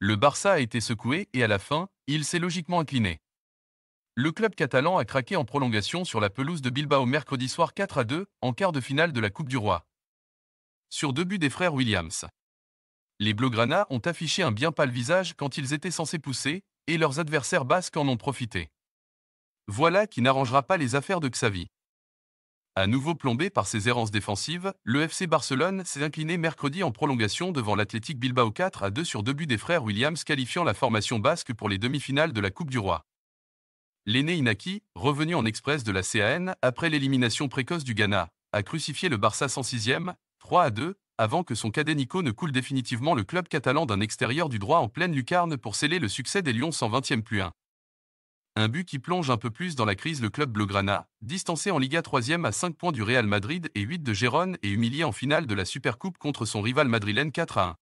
le Barça a été secoué et à la fin, il s'est logiquement incliné. Le club catalan a craqué en prolongation sur la pelouse de Bilbao mercredi soir 4 à 2, en quart de finale de la Coupe du Roi. Sur deux buts des frères Williams. Les Blaugrana ont affiché un bien pâle visage quand ils étaient censés pousser, et leurs adversaires basques en ont profité. Voilà qui n'arrangera pas les affaires de Xavi. À nouveau plombé par ses errances défensives, le FC Barcelone s'est incliné mercredi en prolongation devant l'Athletic Bilbao 4 à 2 sur deux buts des frères Williams qualifiant la formation basque pour les demi-finales de la Coupe du Roi. L'aîné Inaki, revenu en express de la CAN après l'élimination précoce du Ghana, a crucifié le Barça 106e, 3 à 2, avant que son cadet ne coule définitivement le club catalan d'un extérieur du droit en pleine lucarne pour sceller le succès des Lions 120e plus 1. Un but qui plonge un peu plus dans la crise le club Blaugrana, distancé en Liga 3e à 5 points du Real Madrid et 8 de Gérone et humilié en finale de la Supercoupe contre son rival madrilène 4 à 1.